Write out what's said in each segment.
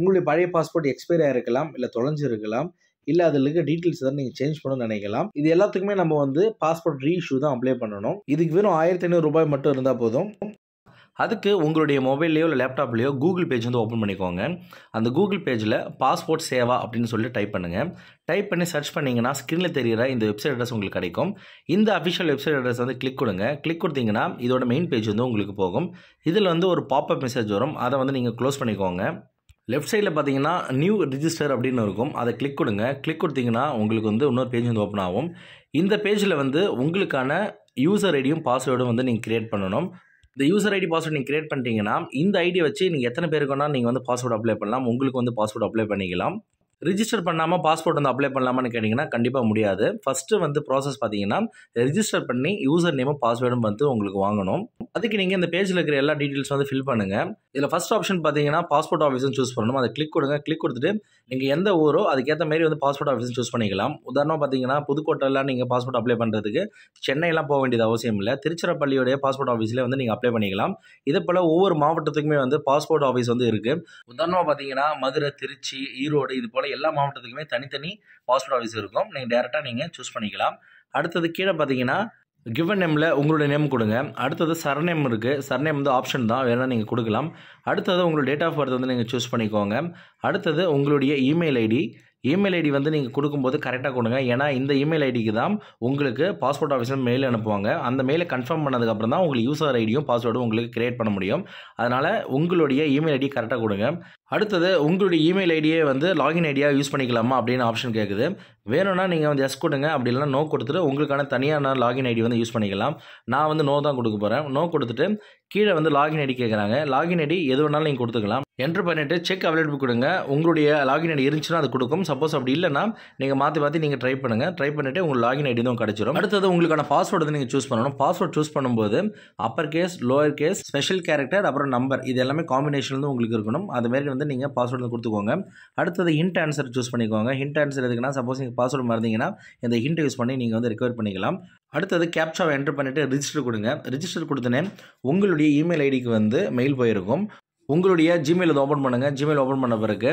உங்களுடைய பழைய passport expiry ஆகிருக்கலாம் இல்லை தொலைஞ்சிருக்கலாம் இல்லை அதில் இருக்க டீட்டெயில்ஸ் தான் நீங்கள் சேஞ்ச் பண்ணணும்னு நினைக்கலாம் இது எல்லாத்துக்குமே நம்ம வந்து பாஸ்போர்ட் ரீஇஷ்யூ தான் அப்ளை பண்ணணும் இதுக்கு வெறும் ஆயிரத்தி ஐநூறு ரூபாய் மட்டும் இருந்தால் போதும் அதுக்கு உங்களுடைய மொபைல்லையோ இல்லை லேப்டாப்லேயோ கூகுள் பேஜ் வந்து ஓப்பன் பண்ணிக்கோங்க அந்த கூகுள் பேஜில் பாஸ்போர்ட் சேவா அப்படின்னு சொல்லிட்டு டைப் பண்ணுங்கள் டைப் பண்ணி சர்ச் பண்ணிங்கன்னா ஸ்க்ரீனில் தெரிகிற இந்த வெப்சைட் அட்ரஸ் உங்களுக்கு கிடைக்கும் இந்த அஃபிஷியல் வெப்சைட் அட்ரஸ் வந்து கிளிக் கொடுங்க கிளிக் கொடுத்தீங்கன்னா இதோட மெயின் பேஜ் வந்து உங்களுக்கு போகும் இதில் வந்து ஒரு பாப்பப் மெசேஜ் வரும் அதை வந்து நீங்கள் க்ளோஸ் பண்ணிக்கோங்க லெஃப்ட் சைடில் பார்த்தீங்கன்னா நியூ ரிஜிஸ்டர் அப்படின்னு இருக்கும் அதை கிளிக் கொடுங்க கிளிக் கொடுத்தீங்கன்னா உங்களுக்கு வந்து இன்னொரு பேஜ் வந்து ஓப்பன் ஆகும் இந்த பேஜில் வந்து உங்களுக்கான யூசர் ஐடியும் பாஸ்வேர்டும் வந்து நீங்கள் க்ரியேட் பண்ணணும் இந்த யூசர் ஐடி பாஸ்வேர்டு நீங்கள் க்ரியேட் பண்ணிட்டீங்கன்னா இந்த ஐடியை வச்சு நீங்கள் எத்தனை பேருக்கு வேணால் நீங்கள் வந்து பாஸ்வேர்டு அப்ளை பண்ணலாம் உங்களுக்கு வந்து பாஸ்வேர்டு அப்ளை பண்ணிக்கலாம் ரிஜிஸ்டர் பண்ணாமல் பாஸ்போர்ட் வந்து அப்ளை பண்ணலாமான்னு கேட்டிங்கன்னா கண்டிப்பாக முடியாது ஃபஸ்ட்டு வந்து ப்ராசஸ் பார்த்தீங்கன்னா ரிஜிஸ்டர் பண்ணி யூசர் நேமும் பாஸ்வேர்டும் வந்து உங்களுக்கு வாங்கணும் அதுக்கு நீங்கள் இந்த பேஜில் இருக்கிற எல்லா டீட்டெயில்ஸும் வந்து ஃபில் பண்ணுங்கள் இதில் ஃபஸ்ட் ஆப்ஷன் பார்த்தீங்கன்னா பாஸ்போர்ட் ஆஃபீஸும் சூஸ் பண்ணணும் அதை கிளிக் கொடுங்க கிளிக் கொடுத்துட்டு நீங்கள் எந்த ஊரோ அதுக்கேற்ற மாதிரி வந்து பாஸ்போர்ட் ஆஃபீஸும் சூஸ் பண்ணிக்கலாம் உதாரணம் பார்த்தீங்கன்னா புதுக்கோட்டையெல்லாம் நீங்கள் பாஸ்போர்ட் அப்ளை பண்ணுறதுக்கு சென்னையெல்லாம் போக வேண்டியது அவசியம் இல்லை திருச்சிராப்பள்ளியோடைய பாஸ்போர்ட் ஆஃபீஸில் வந்து நீங்கள் அப்ளை பண்ணிக்கலாம் இதே போல் ஒவ்வொரு மாவட்டத்துக்குமே வந்து பாஸ்போர்ட் ஆஃபீஸ் வந்து இருக்குது உதாரணமாக பார்த்தீங்கன்னா மதுரை திருச்சி ஈரோடு இது போல் எல்லா மாவட்டத்துக்குமே தனித்தனி பாஸ்போர்ட் ஆஃபீஸ் இருக்கும் நீங்கள் டேரெக்டாக நீங்கள் சூஸ் பண்ணிக்கலாம் அடுத்தது கீழே பார்த்தீங்கன்னா கிவன் நேமில் உங்களுடைய நேம் கொடுங்க அடுத்தது சர்நேம் இருக்குது சர்நேம் வந்து ஆப்ஷன் தான் வேணால் நீங்கள் கொடுக்கலாம் அடுத்தது உங்களோட டேட் ஆஃப் பர்த் வந்து நீங்கள் சூஸ் பண்ணிக்கோங்க அடுத்தது உங்களுடைய இமெயில் ஐடி இமெயில் ஐடி வந்து நீங்கள் கொடுக்கும்போது கரெக்டாக கொடுங்க ஏன்னா இந்த இமெயில் ஐடிக்கு தான் உங்களுக்கு பாஸ்போர்ட் ஆஃபீஸில் மெயில் அனுப்புவாங்க அந்த மெயிலை கன்ஃபார்ம் பண்ணதுக்கப்புறம் தான் உங்களுக்கு யூசர் ஐடியும் பாஸ்வேர்டும் உங்களுக்கு கிரியேட் பண்ண முடியும் அதனால் உங்களுடைய இமெயில் ஐடி கரெக்டாக கொடுங்க அடுத்தது உங்களுடைய இமெயில் ஐடியே வந்து லாகின் ஐடியாக யூஸ் பண்ணிக்கலாமா அப்படின்னு ஆப்ஷன் கேட்குது வேணும்னா நீங்கள் வந்து எஸ் கொடுங்க அப்படி இல்லைனா நோ கொடுத்துட்டு உங்களுக்கான தனியாக நான் லாகின் ஐடி வந்து யூஸ் பண்ணிக்கலாம் நான் வந்து நோ தான் கொடுக்க போகிறேன் நோ கொடுத்துட்டு கீழே வந்து லாகின் ஐடி கேட்குறாங்க லாகின் ஐடி எது வேணாலும் நீங்கள் கொடுத்துக்கலாம் என்ட்ரு பண்ணிவிட்டு செக் அவைலபிள் கொடுங்க உங்களுடைய லாகின் ஐடி இருந்துச்சுன்னா அது கொடுக்கும் சப்போஸ் அப்படி இல்லைனா நீங்கள் மாற்றி மாற்றி நீங்கள் ட்ரை பண்ணுங்கள் ட்ரை பண்ணிவிட்டு உங்கள் லாகின் ஐடி தான் கிடச்சிடும் அடுத்தது உங்களுக்கான பாஸ்வேர்டு வந்து நீங்கள் சூஸ் பண்ணணும் பாஸ்வேர்டு சூஸ் பண்ணும்போது upper case lower case special character அப்புறம் நம்பர் இது எல்லாமே காம்பினேஷன் வந்து உங்களுக்கு இருக்கணும் அதுமாரி வந்து நீங்கள் பாஸ்வேர்டு வந்து கொடுத்துக்கோங்க அடுத்தது ஹிண்ட் ஆன்சர் சூஸ் பண்ணிக்கோங்க ஹிண்ட் ஆன்சர் எதுக்குன்னா சப்போஸ் நீங்கள் பாஸ்வேர்டு மறந்தீங்கன்னா இந்த ஹிண்ட் யூஸ் பண்ணி நீங்கள் வந்து ரெக்கவர் பண்ணிக்கலாம் அடுத்தது கேப்ஷாவை என்ட்ரு பண்ணிவிட்டு ரிஜிஸ்டர் கொடுங்க ரிஜிஸ்டர் கொடுத்தனே உங்களுடைய இமெயில் ஐடிக்கு வந்து மெயில் போயிருக்கும் உங்களுடைய ஜிமெயில் வந்து ஓப்பன் பண்ணுங்கள் ஜிமெயில் ஓப்பன் பண்ண பிறகு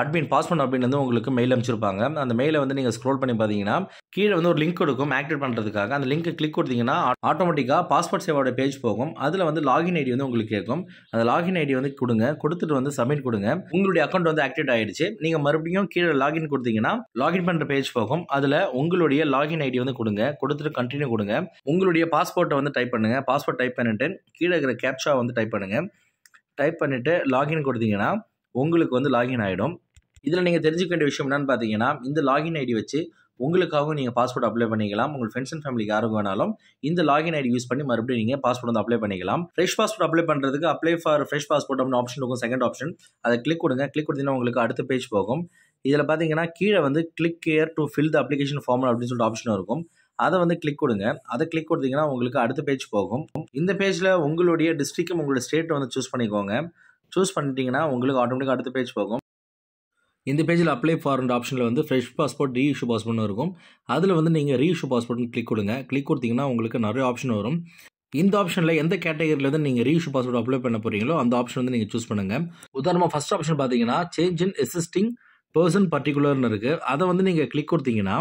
அட்மின் பாஸ்போர்ட் அட்மின் வந்து உங்களுக்கு மெயில் அனுப்பிச்சிருப்பாங்க அந்த மெயிலை வந்து நீங்கள் ஸ்க்ரோல் பண்ணி பார்த்தீங்கன்னா கீழே வந்து ஒரு லிங்க் கொடுக்கும் ஆக்டிவேட் பண்ணுறதுக்காக அந்த லிங்க்கை கிளிக் கொடுத்தீங்கன்னா ஆட்டோமேட்டிக்காக பாஸ்போர்ட் சேவோட பேஜ் போகும் அதில் வந்து லாகின் ஐடி வந்து உங்களுக்கு கேட்கும் அந்த லாகின் ஐடி வந்து கொடுங்க கொடுத்துட்டு வந்து சப்மிட் கொடுங்க உங்களுடைய அக்கௌண்ட் வந்து ஆக்டிவேட் ஆகிடுச்சு நீங்கள் மறுபடியும் கீழே லாகின் கொடுத்தீங்கன்னா லாகின் பண்ணுற பேஜ் போகும் அதில் உங்களுடைய லாகின் ஐடி வந்து கொடுங்க கொடுத்துட்டு கண்டினியூ கொடுங்க உங்களுடைய பாஸ்போர்ட்டை வந்து டைப் பண்ணுங்கள் பாஸ்போர்ட் டைப் பண்ணிட்டு கீழே இருக்கிற கேப்ஷா வந்து டைப் பண்ணுங்கள் டைப் பண்ணிவிட்டு லாகின் கொடுத்தீங்கன்னா உங்களுக்கு வந்து லாகின் ஆகிடும் இதில் நீங்கள் தெரிஞ்சுக்க வேண்டிய விஷயம் என்னென்னு பார்த்தீங்கன்னா இந்த லாகின் ஐடி வச்சு உங்களுக்காகவும் நீங்கள் பாஸ்போர்ட் அப்ளை பண்ணிக்கலாம் உங்கள் ஃப்ரெண்ட்ஸ் அண்ட் ஃபேமிலிக்கு யாரும் வேணாலும் இந்த லாகின் ஐடி யூஸ் பண்ணி மறுபடியும் நீங்கள் பாஸ்போர்ட் வந்து அப்ளை பண்ணிக்கலாம் ஃப்ரெஷ் பாஸ்போர்ட் அப்ளை பண்ணுறதுக்கு அப்ளை ஃபார் ஃப்ரெஷ் பாஸ்போர்ட் அப்படின்னு ஆப்ஷன் இருக்கும் செகண்ட் ஆப்ஷன் அதை கிளிக் கொடுங்க கிளிக் கொடுத்தீங்கன்னா உங்களுக்கு அடுத்த பேஜ் போகும் இதில் பார்த்தீங்கன்னா கீழே வந்து click here to fill the application form அப்படின்னு சொல்லிட்டு ஆப்ஷன் இருக்கும் அதை வந்து கிளிக் கொடுங்க அதை கிளிக் கொடுத்தீங்கன்னா உங்களுக்கு அடுத்த பேஜ் போகும் இந்த பேஜில் உங்களுடைய டிஸ்ட்ரிக்டும் உங்களுடைய ஸ்டேட்டை வந்து சூஸ் பண்ணிக்கோங்க சூஸ் பண்ணிட்டீங்கன்னா உங்களுக்கு ஆட்டோமேட்டிக்காக அடுத்த பேஜ் போகும் இந்த பேஜில் அப்ளை ஃபார்ன்ற ஆப்ஷனில் வந்து ஃப்ரெஷ் பாஸ்போர்ட் ரீ இஷ்யூ பாஸ்போர்ட்னு இருக்கும் அதில் வந்து நீங்கள் ரீ இஷ்யூ பாஸ்போர்ட்னு கிளிக் கொடுங்க கிளிக் கொடுத்தீங்கன்னா உங்களுக்கு நிறைய ஆப்ஷன் வரும் இந்த ஆப்ஷனில் எந்த கேட்டகரியில் வந்து நீங்கள் ரீ இஷ்யூ பாஸ்போர்ட் அப்ளை பண்ண போகிறீங்களோ அந்த ஆப்ஷன் வந்து நீங்கள் சூஸ் பண்ணுங்கள் உதாரணமாக ஃபஸ்ட் ஆப்ஷன் பார்த்தீங்கன்னா சேஞ்ச் இன் எக்ஸிஸ்டிங் பர்சன் பர்டிகுலர்னு இருக்குது அதை வந்து நீங்கள் கிளிக் கொடுத்தீங்கன்னா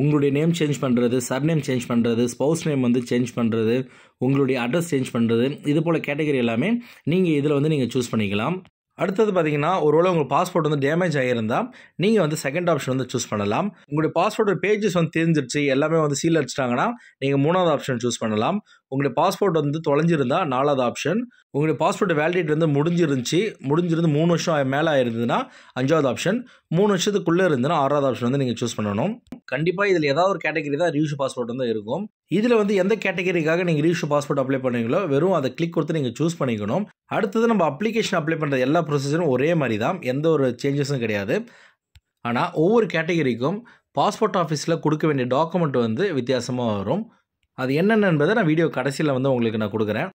உங்களுடைய நேம் சேஞ்ச் பண்ணுறது சர்நேம் சேஞ்ச் பண்ணுறது ஸ்பௌஸ் நேம் வந்து சேஞ்ச் பண்ணுறது உங்களுடைய அட்ரஸ் சேஞ்ச் பண்ணுறது இது போல் கேட்டகரி எல்லாமே நீங்கள் இதில் வந்து நீங்கள் சூஸ் பண்ணிக்கலாம் அடுத்தது பார்த்தீங்கன்னா ஒருவேளை உங்கள் பாஸ்போர்ட் வந்து டேமேஜ் ஆகியிருந்தால் நீங்கள் வந்து செகண்ட் ஆப்ஷன் வந்து சூஸ் பண்ணலாம் உங்களுடைய பாஸ்போர்ட் பேஜஸ் வந்து தெரிஞ்சிருச்சு எல்லாமே வந்து சீல் அடிச்சிட்டாங்கன்னா நீங்கள் மூணாவது ஆப்ஷன் சூஸ் பண்ணலாம் உங்களுடைய பாஸ்போர்ட் வந்து தொலைஞ்சிருந்தா நாலாவது ஆப்ஷன் உங்களுடைய பாஸ்போர்ட் வேலிடிட்டி வந்து முடிஞ்சிருந்துச்சு முடிஞ்சிருந்து மூணு வருஷம் மேலே ஆயிருந்ததுன்னா அஞ்சாவது ஆப்ஷன் மூணு வருஷத்துக்குள்ளே இருந்ததுன்னா ஆறாவது ஆப்ஷன் வந்து நீங்கள் சூஸ் பண்ணணும் கண்டிப்பாக இதில் ஏதாவது ஒரு கேட்டகரி தான் ரீஇஷ்யூ பாஸ்போர்ட் வந்து இருக்கும் இதில் வந்து எந்த கேட்டகரிக்காக நீங்கள் ரீஇஷ்யூ பாஸ்போர்ட் அப்ளை பண்ணீங்களோ வெறும் அதை கிளிக் கொடுத்து நீங்கள் சூஸ் பண்ணிக்கணும் அடுத்தது நம்ம அப்ளிகேஷன் அப்ளை பண்ணுற எல்லா ப்ரொசீஜரும் ஒரே மாதிரி தான் எந்த ஒரு சேஞ்சஸும் கிடையாது ஆனால் ஒவ்வொரு கேட்டகரிக்கும் பாஸ்போர்ட் ஆஃபீஸில் கொடுக்க வேண்டிய டாக்குமெண்ட் வந்து வித்தியாசமாக வரும் அது என்னென்ன என்பதை நான் வீடியோ கடைசியில் வந்து உங்களுக்கு நான் கொடுக்குறேன்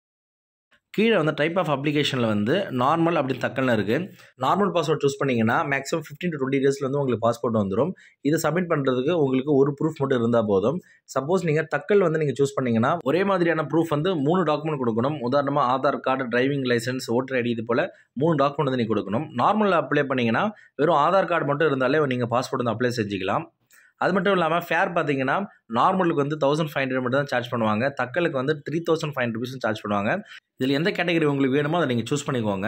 கீழே வந்து டைப் ஆஃப் அப்ளிகேஷனில் வந்து நார்மல் அப்படின்னு தக்கல்னு இருக்குது நார்மல் பாஸ்வேர்ட் சூஸ் பண்ணிங்கன்னா மேக்ஸிமம் ஃபிஃப்டின் டு டுவெண்ட்டி டேஸில் வந்து உங்களுக்கு பாஸ்போர்ட் வந்துடும் இதை சப்மிட் பண்ணுறதுக்கு உங்களுக்கு ஒரு ப்ரூஃப் மட்டும் இருந்தால் போதும் சப்போஸ் நீங்கள் தக்கல் வந்து நீங்கள் சூஸ் பண்ணிங்கன்னா ஒரே மாதிரியான ப்ரூஃப் வந்து மூணு டாக்குமெண்ட் கொடுக்கணும் உதாரணமாக Aadhaar card driving licence voter ID இது போல் மூணு டாக்குமெண்ட் வந்து நீங்கள் கொடுக்கணும் நார்மலில் அப்ளை பண்ணிங்கன்னா வெறும் ஆதார் கார்டு மட்டும் இருந்தாலே நீங்கள் பாஸ்போர்ட் வந்து அப்ளை செஞ்சுக்கலாம் அது மட்டும் இல்லாமல் ஃபேர் பார்த்தீங்கன்னா நார்மலுக்கு வந்து தௌசண்ட் ஃபைவ் ஹண்ட்ரட் மட்டும் தான் சார்ஜ் பண்ணுவாங்க தக்கலுக்கு வந்து three thousand five hundred charge பண்ணுவாங்க இதில் எந்த கேட்டகரி உங்களுக்கு வேணுமோ அதை நீங்கள் சூஸ் பண்ணிக்கோங்க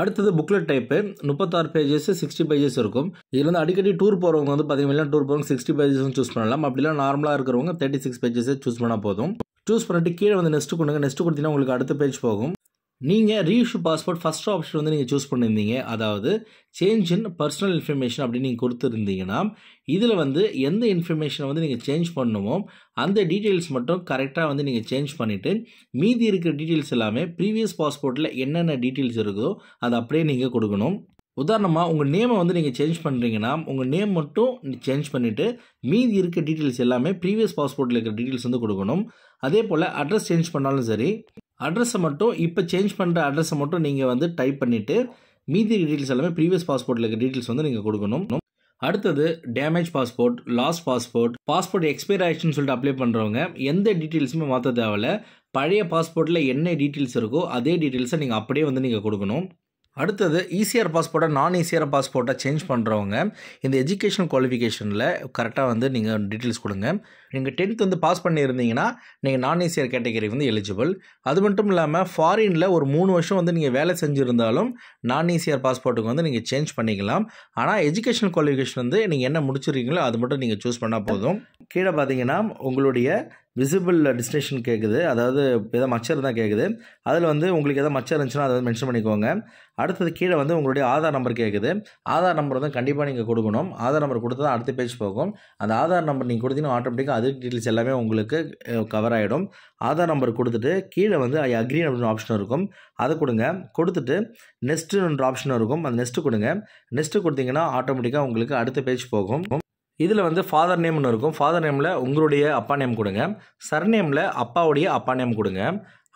அடுத்தது புக்லெட் டைப்பு முப்பத்தாறு பேஜஸ் சிக்ஸ்டி பேஜஸ் இருக்கும் இதில் வந்து அடிக்கடி டூர் போகிறவங்க வந்து பார்த்தீங்கன்னா டூர் போகிறவங்க சிக்ஸ்டி பேஜஸ் சூஸ் பண்ணலாம் அப்படிலாம் நார்மலாக இருக்கிறவங்க தேர்ட்டி சிக்ஸ் பேஜஸ் சூஸ் பண்ணால் போதும் சூஸ் பண்ணிட்டு கீழே வந்து நெஸ்ட்டு கொடுங்க நெஸ்ட்டு கொடுத்தீங்கன்னா உங்களுக்கு அடுத்த பேஜ் போகும் நீங்கள் ரீஇஷ்யூ பாஸ்போர்ட் ஃபஸ்ட் ஆப்ஷன் வந்து நீங்கள் சூஸ் பண்ணியிருந்தீங்க அதாவது சேஞ்ச் இன் பர்சனல் இன்ஃபர்மேஷன் அப்படின்னு நீங்கள் கொடுத்துருந்தீங்கன்னா இதில் வந்து எந்த இன்ஃபர்மேஷனை வந்து நீங்கள் சேஞ்ச் பண்ணணுமோ அந்த டீட்டெயில்ஸ் மட்டும் கரெக்டாக வந்து நீங்கள் சேஞ்ச் பண்ணிவிட்டு மீதி இருக்கிற டீட்டெயில்ஸ் எல்லாமே ப்ரீவியஸ் பாஸ்போர்ட்டில் என்னென்ன டீட்டெயில்ஸ் இருக்குதோ அதை அப்படியே நீங்கள் கொடுக்கணும் உதாரணமாக உங்கள் நேமை வந்து நீங்கள் சேஞ்ச் பண்ணுறீங்கன்னா உங்கள் நேம் மட்டும் சேஞ்ச் பண்ணிவிட்டு மீதி இருக்க டீட்டெயில்ஸ் எல்லாமே ப்ரீவியஸ் பாஸ்போர்ட்டில் இருக்கிற டீட்டெயில்ஸ் வந்து கொடுக்கணும் அதே போல் அட்ரஸ் சேஞ்ச் பண்ணாலும் சரி அட்ரஸை மட்டும் இப்போ சேஞ்ச் பண்ணுற அட்ரஸை மட்டும் நீங்கள் வந்து டைப் பண்ணிவிட்டு மீதி டீட்டெயில்ஸ் எல்லாமே ப்ரீவியஸ் பாஸ்போர்ட்டில் இருக்க டீட்டெயில்ஸ் வந்து நீங்கள் கொடுக்கணும் அடுத்தது damage passport loss passport passport expire ஆயிடுச்சுன்னு சொல்லிட்டு அப்ளை பண்ணுறவங்க எந்த டீட்டெயில்ஸுமே மாற்ற தேவையில்ல பழைய பாஸ்போர்ட்டில் என்ன டீட்டெயில்ஸ் இருக்கோ அதே டீட்டெயில்ஸை நீங்கள் அப்படியே வந்து நீங்கள் கொடுக்கணும் அடுத்தது ஈஸிஆர் பாஸ்போர்ட்டை நான் ஈஸிஆர் பாஸ்போர்ட்டை சேஞ்ச் பண்ணுறவங்க இந்த எஜுகேஷன் குவாலிஃபிகேஷனில் கரெக்டாக வந்து நீங்கள் டீட்டெயில்ஸ் கொடுங்க நீங்கள் டென்த் வந்து பாஸ் பண்ணியிருந்தீங்கன்னா நீங்கள் நான் ஏசிஆர் கேட்டகரி வந்து எலிஜிபிள் அது மட்டும் இல்லாமல் ஃபாரினில் ஒரு மூணு வருஷம் வந்து நீங்கள் வேலை செஞ்சுருந்தாலும் நான் ஏசிஆர் பாஸ்போர்ட்டுக்கு வந்து நீங்கள் சேஞ்ச் பண்ணிக்கலாம் ஆனால் எஜுகேஷன் குவாலிஃபிகேஷன் வந்து நீங்கள் என்ன முடிச்சிருக்கீங்களோ அது மட்டும் நீங்கள் சூஸ் பண்ணால் போதும் கீழே பார்த்தீங்கன்னா உங்களுடைய விசிபிள் டிஸ்டினேஷன் கேட்குது அதாவது எதாவது மச்சர் தான் கேட்குது அதில் வந்து உங்களுக்கு எதாவது மச்சர் இருந்துச்சுன்னா அதை மென்ஷன் பண்ணிக்கோங்க அடுத்தது கீழே வந்து உங்களுடைய ஆதார் நம்பர் கேட்குது ஆதார் நம்பர் வந்து கண்டிப்பாக நீங்கள் கொடுக்கணும் ஆதார் நம்பர் கொடுத்து தான் அடுத்த பேஜ் போகும் அந்த ஆதார் நம்பர் நீங்கள் கொடுத்தீங்கன்னா ஆட்டோமேட்டிக்காக அது டீட்டெயில்ஸ் எல்லாமே உங்களுக்கு கவர் ஆகிடும் ஆதார் நம்பர் கொடுத்துட்டு கீழே வந்து ஐ அக்ரி அப்படின்ற ஆப்ஷன் இருக்கும் அதை கொடுங்க கொடுத்துட்டு நெஸ்ட்டுன்ற ஆப்ஷன் இருக்கும் அந்த நெஸ்ட்டு கொடுங்க நெஸ்ட்டு கொடுத்தீங்கன்னா ஆட்டோமேட்டிக்காக உங்களுக்கு அடுத்த பேஜ் போகும் இதில் வந்து ஃபாதர் நேம்னு இருக்கும் ஃபாதர் நேமில் உங்களுடைய அப்பா நேம் கொடுங்க நேமில் அப்பாவுடைய அப்பா நேம் கொடுங்க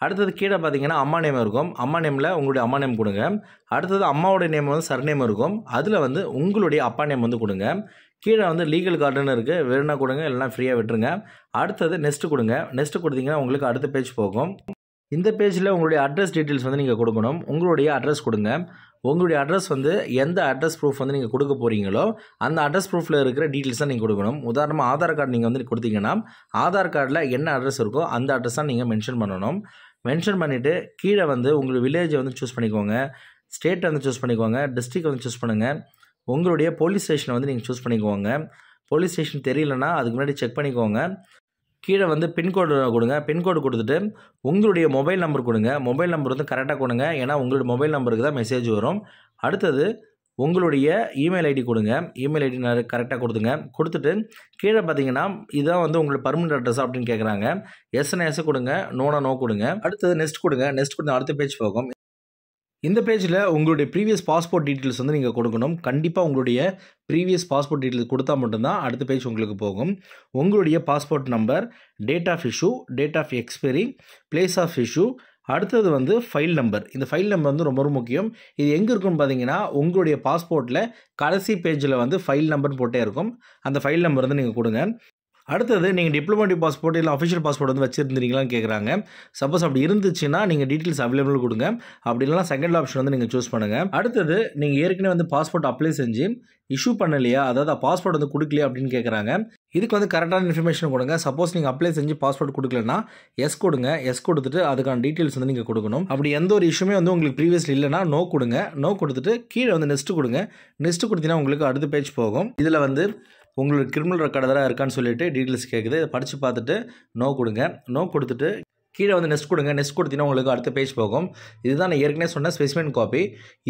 அடுத்தது கீழே பார்த்தீங்கன்னா அம்மா நேம் இருக்கும் அம்மா நேமில் உங்களுடைய அம்மா நேம் கொடுங்க அடுத்தது அம்மாவுடைய நேம் வந்து சர்நேம் இருக்கும் அதில் வந்து உங்களுடைய அப்பா நேம் வந்து கொடுங்க கீழே வந்து லீகல் கார்டுன்னு இருக்குது வேணும்னா கொடுங்க இல்லைனா ஃப்ரீயாக விட்டுருங்க அடுத்தது நெஸ்ட்டு கொடுங்க நெஸ்ட்டு கொடுத்தீங்கன்னா உங்களுக்கு அடுத்த பேஜ் போகும் இந்த பேஜில் உங்களுடைய அட்ரஸ் டீட்டெயில்ஸ் வந்து நீங்கள் கொடுக்கணும் உங்களுடைய அட்ரஸ் கொடுங்க உங்களுடைய அட்ரஸ் வந்து எந்த அட்ரஸ் ப்ரூஃப் வந்து நீங்கள் கொடுக்க போகிறீங்களோ அந்த அட்ரஸ் ப்ரூஃபில் இருக்கிற டீட்டெயில்ஸ் தான் நீங்கள் கொடுக்கணும் உதாரணமாக ஆதார் கார்டு நீங்கள் வந்து கொடுத்தீங்கன்னா ஆதார் கார்டில் என்ன அட்ரஸ் இருக்கோ அந்த அட்ரஸ் தான் நீங்கள் மென்ஷன் பண்ணணும் மென்ஷன் பண்ணிவிட்டு கீழே வந்து உங்கள் வில்லேஜை வந்து சூஸ் பண்ணிக்கோங்க ஸ்டேட்டை வந்து சூஸ் பண்ணிக்கோங்க டிஸ்ட்ரிக் வந்து சூஸ் பண்ணுங்கள் உங்களுடைய போலீஸ் ஸ்டேஷனை வந்து நீங்கள் சூஸ் பண்ணிக்கோங்க போலீஸ் ஸ்டேஷன் தெரியலனா அதுக்கு முன்னாடி செக் பண்ணிக்கோங்க கீழே வந்து பின்கோடு கொடுங்க பின்கோடு கொடுத்துட்டு உங்களுடைய மொபைல் நம்பர் கொடுங்க மொபைல் நம்பர் வந்து கரெக்டாக கொடுங்க ஏன்னா உங்களுடைய மொபைல் நம்பருக்கு தான் மெசேஜ் வரும் அடுத்தது உங்களுடைய இமெயில் ஐடி கொடுங்க இமெயில் ஐடி கரெக்டாக கொடுத்துங்க கொடுத்துட்டு கீழே பார்த்தீங்கன்னா இதான் வந்து உங்களுக்கு பர்மனெண்ட் அட்ரஸ் அப்படின்னு கேட்குறாங்க எஸ்என் எஸ் கொடுங்க நோனா நோ கொடுங்க அடுத்தது நெக்ஸ்ட் கொடுங்க நெக்ஸ்ட் கொடுங்க அடுத்த பேஜ் போகும் இந்த பேஜில் உங்களுடைய ப்ரீவியஸ் பாஸ்போர்ட் டீட்டெயில்ஸ் வந்து நீங்கள் கொடுக்கணும் கண்டிப்பாக உங்களுடைய ப்ரீவியஸ் பாஸ்போர்ட் டீட்டெயில்ஸ் கொடுத்தா மட்டும்தான் அடுத்த பேஜ் உங்களுக்கு போகும் உங்களுடைய passport number date of issue date of expiry place of issue அடுத்தது வந்து ஃபைல் நம்பர் இந்த ஃபைல் நம்பர் வந்து ரொம்ப ரொம்ப முக்கியம் இது எங்கே இருக்குன்னு பார்த்தீங்கன்னா உங்களுடைய பாஸ்போர்ட்டில் கடைசி பேஜில் வந்து ஃபைல் நம்பர் போட்டே இருக்கும் அந்த ஃபைல் நம்பர் வந்து நீங்கள் கொடுங்க அடுத்தது நீங்கள் டிப்ளமேட்டிக் பாஸ்போர்ட் இல்லை அஃபிஷியல் பாஸ்போர்ட் வந்து வச்சுருந்தீங்களான்னு கேட்குறாங்க சப்போஸ் அப்படி இருந்துச்சுன்னா நீங்கள் டீட்டெயில்ஸ் அவைலபிள் கொடுங்க அப்படி இல்லைனா செகண்ட் ஆப்ஷன் வந்து நீங்கள் சூஸ் பண்ணுங்கள் அடுத்தது நீங்கள் ஏற்கனவே வந்து பாஸ்போர்ட் அப்ளை செஞ்சு இஷ்யூ பண்ணலையா அதாவது பாஸ்போர்ட் வந்து கொடுக்கலையா அப்படின்னு கேட்குறாங்க இதுக்கு வந்து கரெக்டான இன்ஃபர்மேஷன் கொடுங்க சப்போஸ் நீங்கள் அப்ளை செஞ்சு பாஸ்போர்ட் கொடுக்கலனா எஸ் கொடுங்க எஸ் கொடுத்துட்டு அதுக்கான டீட்டெயில்ஸ் வந்து நீங்கள் கொடுக்கணும் அப்படி எந்த ஒரு இஷ்யூமே வந்து உங்களுக்கு ப்ரீவியஸ்லி இல்லைனா நோ கொடுங்க நோ கொடுத்துட்டு கீழே வந்து நெஸ்ட்டு கொடுங்க நெஸ்ட்டு கொடுத்தீங்கன்னா உங்களுக்கு அடுத்த பேஜ் போகும் இதில் வந்து உங்களுக்கு கிரிமினல் ரெக்கார்டு தான் இருக்கான்னு சொல்லிட்டு டீட்டெயில்ஸ் கேட்குது இதை படித்து பார்த்துட்டு நோ கொடுங்க நோ கொடுத்துட்டு கீழே வந்து நெஸ்ட் கொடுங்க நெஸ்ட் கொடுத்தீங்கன்னா உங்களுக்கு அடுத்த பேஜ் போகும் இதுதான் நான் ஏற்கனவே சொன்ன ஸ்பெசிமென் காப்பி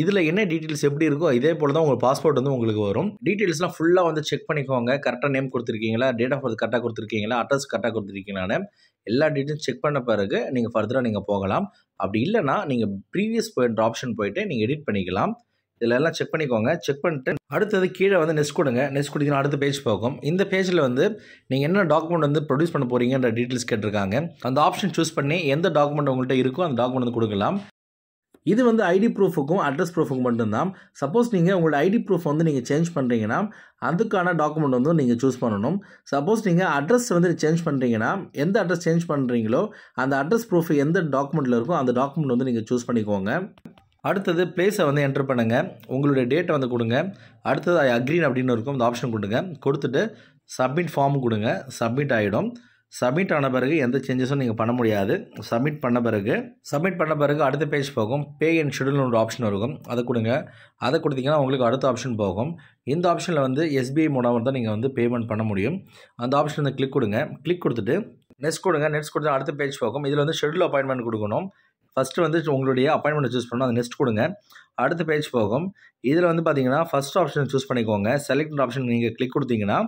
இதில் என்ன டீட்டெயில்ஸ் எப்படி இருக்கோ இதே போல் தான் உங்கள் பாஸ்போர்ட் வந்து உங்களுக்கு வரும் டீட்டெயில்ஸ்லாம் ஃபுல்லாக வந்து செக் பண்ணிக்கோங்க கரெக்டாக நேம் கொடுத்துருக்கீங்களா டேட் ஆஃப் பர்த் கரெக்டாக கொடுத்துருக்கீங்களா அட்ரஸ் கரெக்டாக கொடுத்துருக்கீங்களான்னு எல்லா டீட்டெயில்ஸ் செக் பண்ண பிறகு நீங்கள் ஃபர்தராக நீங்கள் போகலாம் அப்படி இல்லைனா நீங்கள் ப்ரீவியஸ் போயின்ற ஆப்ஷன் போயிட்டு நீங்கள் எடிட் பண்ணிக்கலாம் இதில் எல்லாம் செக் பண்ணிக்கோங்க செக் பண்ணிட்டு அடுத்தது கீழே வந்து நெஸ் கொடுங்க நெஸ் கொடுத்தீங்கன்னா அடுத்த பேஜ் போகும் இந்த பேஜில் வந்து நீங்கள் என்ன டாக்குமெண்ட் வந்து ப்ரொடியூஸ் பண்ண போகிறீங்கன்ற டீட்டெயில்ஸ் கேட்டிருக்காங்க அந்த ஆப்ஷன் சூஸ் பண்ணி எந்த டாக்குமெண்ட் உங்கள்கிட்ட இருக்கோ அந்த டாக்குமெண்ட் வந்து கொடுக்கலாம் இது வந்து ஐடி ப்ரூஃபுக்கும் அட்ரஸ் ப்ரூஃபுக்கும் மட்டும்தான் சப்போஸ் நீங்கள் உங்களோட ஐடி ப்ரூஃப் வந்து நீங்கள் சேஞ்ச் பண்ணுறீங்கன்னா அதுக்கான டாக்குமெண்ட் வந்து நீங்கள் சூஸ் பண்ணணும் சப்போஸ் நீங்கள் அட்ரஸ் வந்து சேஞ்ச் பண்ணுறீங்கன்னா எந்த அட்ரஸ் சேஞ்ச் பண்ணுறீங்களோ அந்த அட்ரஸ் ப்ரூஃப் எந்த டாக்குமெண்ட்டில் இருக்கோ அந்த டாக்குமெண்ட் வந்து நீங்கள் சூஸ் பண்ணிக்கோங்க அடுத்தது பிளேஸை வந்து என்ட்ரு பண்ணுங்கள் உங்களுடைய டேட்டை வந்து கொடுங்க அடுத்தது ஐ அக்ரீன் அப்படின்னு இருக்கும் இந்த ஆப்ஷன் கொடுங்க கொடுத்துட்டு சப்மிட் ஃபார்ம் கொடுங்க சப்மிட் ஆகிடும் சப்மிட் ஆன பிறகு எந்த சேஞ்சஸும் நீங்கள் பண்ண முடியாது சப்மிட் பண்ண பிறகு சப்மிட் பண்ண பிறகு அடுத்த பேஜ் போகும் பே அண்ட் ஷெடியூல்னு ஒரு ஆப்ஷன் இருக்கும் அதை கொடுங்க அதை கொடுத்தீங்கன்னா உங்களுக்கு அடுத்த ஆப்ஷன் போகும் இந்த ஆப்ஷனில் வந்து எஸ்பிஐ மூலமாக தான் நீங்கள் வந்து பேமெண்ட் பண்ண முடியும் அந்த ஆப்ஷன் வந்து கிளிக் கொடுங்க கிளிக் கொடுத்துட்டு நெக்ஸ்ட் கொடுங்க நெக்ஸ்ட் கொடுத்து அடுத்த பேஜ் போகும் இதில் வந்து ஷெடியூல் அப்பாயின்மெண்ட் கொடுக்கணும் ஃபஸ்ட்டு வந்து உங்களுடைய அப்பாயின்மெண்ட் சூஸ் பண்ணணும் அந்த நெக்ஸ்ட் கொடுங்க அடுத்த பேஜ் போகும் இதில் வந்து பார்த்தீங்கன்னா ஃபஸ்ட் ஆப்ஷன் சூஸ் பண்ணிக்கோங்க செலக்ட் ஆப்ஷன் நீங்கள் கிளிக் கொடுத்தீங்கன்னா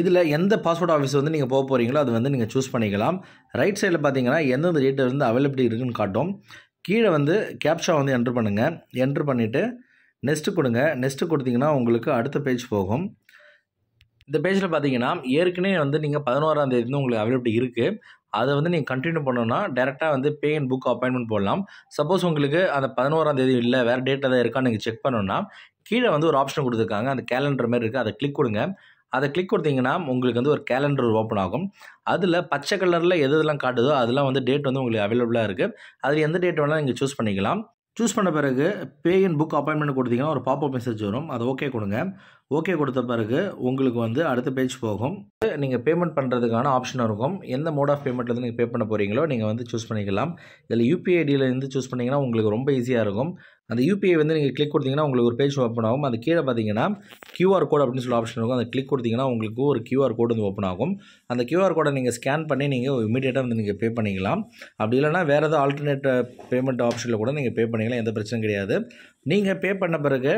இதில் எந்த பாஸ்போர்ட் ஆஃபீஸ் வந்து நீங்கள் போக போகிறீங்களோ அது வந்து நீங்கள் சூஸ் பண்ணிக்கலாம் ரைட் சைடில் பார்த்தீங்கன்னா எந்தெந்த டேட்டில் வந்து அவைலபிலிட்டி இருக்குதுன்னு காட்டும் கீழே வந்து கேப்ஷா வந்து என்ட்ரு பண்ணுங்கள் என்ட்ரு பண்ணிவிட்டு நெக்ஸ்ட்டு கொடுங்க நெக்ஸ்ட்டு கொடுத்தீங்கன்னா உங்களுக்கு அடுத்த பேஜ் போகும் இந்த பேஜில் பார்த்தீங்கன்னா ஏற்கனவே வந்து நீங்கள் பதினோராந்தேதி வந்து உங்களுக்கு அவைலபிலிட்டி இருக்குது அதை வந்து நீங்கள் கண்டினியூ பண்ணணும்னா டேரெக்டாக வந்து பே அண்ட் புக் அப்பாயின்மெண்ட் போடலாம் சப்போஸ் உங்களுக்கு அந்த பதினோராம் தேதி இல்லை வேறு டேட் எதாவது இருக்கான்னு நீங்கள் செக் பண்ணணும்னா கீழே வந்து ஒரு ஆப்ஷன் கொடுத்துருக்காங்க அந்த கேலண்டர் மாதிரி இருக்குது அதை கிளிக் கொடுங்க அதை கிளிக் கொடுத்தீங்கன்னா உங்களுக்கு வந்து ஒரு கேலண்டர் ஓப்பன் ஆகும் அதில் பச்சை கலரில் எது இதெல்லாம் காட்டுதோ அதெல்லாம் வந்து டேட் வந்து உங்களுக்கு அவைலபிளாக இருக்குது அதில் எந்த டேட் வேணாலும் நீங்கள் சூஸ் பண்ணிக்கலாம் சூஸ் பண்ண பிறகு பேயின் புக் அப்பாயின்மெண்ட் கொடுத்தீங்கன்னா ஒரு பாப்பப் மெசேஜ் வரும் அது ஓகே கொடுங்க ஓகே கொடுத்த பிறகு உங்களுக்கு வந்து அடுத்த பேஜ் போகும் நீங்கள் பேமெண்ட் பண்ணுறதுக்கான ஆப்ஷன் இருக்கும் எந்த மோட் ஆஃப் பேமெண்ட்லேருந்து நீங்கள் பே பண்ண போகிறீங்களோ நீங்கள் வந்து சூஸ் பண்ணிக்கலாம் இதில் யூபிஐடியிலேருந்து சூஸ் பண்ணிங்கன்னா உங்களுக்கு ரொம்ப ஈஸியாக இருக்கும் அந்த யூபிஐ வந்து நீங்கள் கிளிக் கொடுத்தீங்கன்னா உங்களுக்கு ஒரு பேஜ் ஓப்பன் ஆகும் அந்த கீழே பார்த்தீங்கன்னா கியூஆர் கோட் அப்படின்னு சொல்லி ஆப்ஷன் இருக்கும் அந்த கிளிக் கொடுத்தீங்கன்னா உங்களுக்கு ஒரு கியூஆர் கோடு வந்து ஓப்பன் ஆகும் அந்த கியூஆர் கோடை நீங்கள் ஸ்கேன் பண்ணி நீங்கள் இமீடியட்டாக வந்து நீங்கள் பே பண்ணிக்கலாம் அப்படி இல்லைனா வேறு ஏதாவது ஆல்டர்னேட் பேமெண்ட் ஆப்ஷனில் கூட நீங்கள் பே பண்ணிக்கலாம் எந்த பிரச்சனையும் கிடையாது நீங்கள் பே பண்ண பிறகு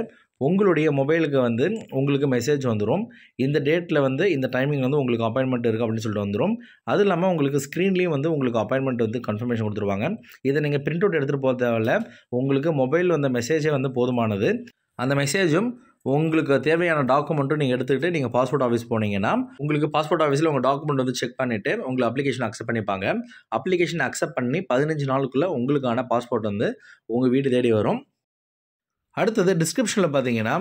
உங்களுடைய மொபைலுக்கு வந்து உங்களுக்கு மெசேஜ் வந்துடும் இந்த டேட்டில் வந்து இந்த டைமிங் வந்து உங்களுக்கு அப்பாயின்மெண்ட் இருக்குது அப்படின்னு சொல்லிட்டு வந்துடும் அது இல்லாமல் உங்களுக்கு ஸ்க்ரீன்லேயும் வந்து உங்களுக்கு அப்பாயின்மெண்ட் வந்து கன்ஃபர்மேஷன் கொடுத்துருவாங்க இதை நீங்கள் பிரிண்ட் அவுட் எடுத்துகிட்டு போக தேவையில்ல உங்களுக்கு மொபைலில் வந்த மெசேஜே வந்து போதுமானது அந்த மெசேஜும் உங்களுக்கு தேவையான டாக்குமெண்ட்டும் நீங்கள் எடுத்துக்கிட்டு நீங்கள் பாஸ்போர்ட் ஆஃபீஸ் போனீங்கன்னா உங்களுக்கு பாஸ்போர்ட் ஆஃபீஸில் உங்கள் டாக்குமெண்ட் வந்து செக் பண்ணிவிட்டு உங்களை அப்ளிகேஷன் அக்செப்ட் பண்ணிப்பாங்க அப்ளிகேஷன் அக்செப்ட் பண்ணி பதினஞ்சு நாளுக்குள்ளே உங்களுக்கான பாஸ்போர்ட் வந்து உங்கள் வீடு தேடி வரும் அடுத்தது டிஸ்கிரிப்ஷனில் பார்த்தீங்கன்னா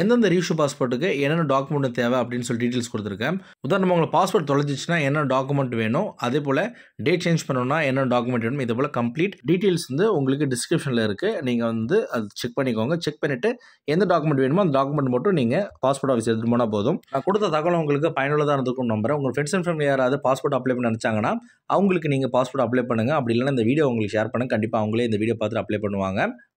எந்தெந்த ரீஷூ பாஸ்போர்ட்டுக்கு என்னென்ன டாக்குமெண்ட் தேவை அப்படின்னு சொல்லி டீட்டெயில்ஸ் கொடுத்துருக்கேன் உதாரணமாக உங்களுக்கு பாஸ்போர்ட் தொலைஞ்சிச்சுன்னா என்ன டாக்குமெண்ட் வேணும் அதே போல் டேட் சேஞ்ச் பண்ணணும்னா என்ன டாக்குமெண்ட் வேணும் இதே போல் கம்ப்ளீட் டீட்டெயில்ஸ் வந்து உங்களுக்கு டிஸ்கிரிப்ஷனில் இருக்குது நீங்கள் வந்து அது செக் பண்ணிக்கோங்க செக் பண்ணிவிட்டு எந்த டாக்குமெண்ட் வேணுமோ அந்த டாக்குமெண்ட் மட்டும் நீங்கள் பாஸ்போர்ட் ஆஃபீஸ் எடுத்துகிட்டு போனால் போதும் நான் கொடுத்த தகவல் உங்களுக்கு பயனுள்ளதாக இருந்திருக்கும் நம்புறேன் உங்கள் ஃப்ரெண்ட்ஸ் அண்ட் ஃபேமிலி யாராவது பாஸ்போர்ட் அப்ளை பண்ண நினச்சாங்கன்னா அவங்களுக்கு நீங்கள் பாஸ்போர்ட் அப்ளை பண்ணுங்கள் அப்படி இல்லைன்னா இந்த வீடியோ உங்களுக்கு ஷேர் பண்ணுங்கள் கண்டிப்பாக அவங்களே இந்த வீடியோ பார்த்துட்டு அப்ளை பண்ணுவாங்க